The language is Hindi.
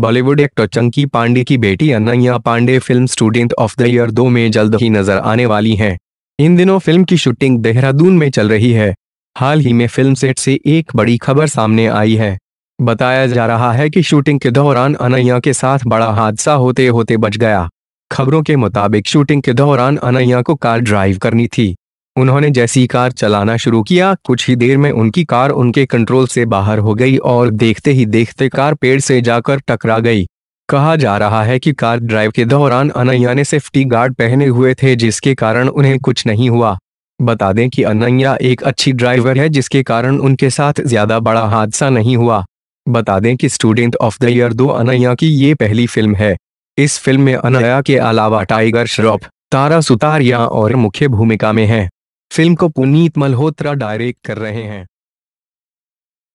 बॉलीवुड एक्टर चंकी पांडे की बेटी Ananya Pandey film student of the year दो में जल्द ही नजर आने वाली हैं इन दिनों फिल्म की शूटिंग देहरादून में चल रही है हाल ही में फिल्म सेट से एक बड़ी खबर सामने आई है बताया जा रहा है कि शूटिंग के दौरान अनैया के साथ बड़ा हादसा होते होते बच गया खबरों के मुताबिक शूटिंग के दौरान अनैया को कार ड्राइव करनी थी उन्होंने जैसी कार चलाना शुरू किया कुछ ही देर में उनकी कार उनके कंट्रोल से बाहर हो गई और देखते ही देखते कार पेड़ से जाकर टकरा गई कहा जा रहा है कि कार ड्राइव के दौरान अनैया ने सेफ्टी गार्ड पहने हुए थे जिसके कारण उन्हें कुछ नहीं हुआ बता दें कि अनैया एक अच्छी ड्राइवर है जिसके कारण उनके साथ ज्यादा बड़ा हादसा नहीं हुआ बता दें कि स्टूडेंट ऑफ द ईयर दो अनैया की ये पहली फिल्म है इस फिल्म में अनैया के अलावा टाइगर श्रॉफ तारा सुतारिया और मुख्य भूमिका में हैं फिल्म को पुनीत मल्होत्रा डायरेक्ट कर रहे हैं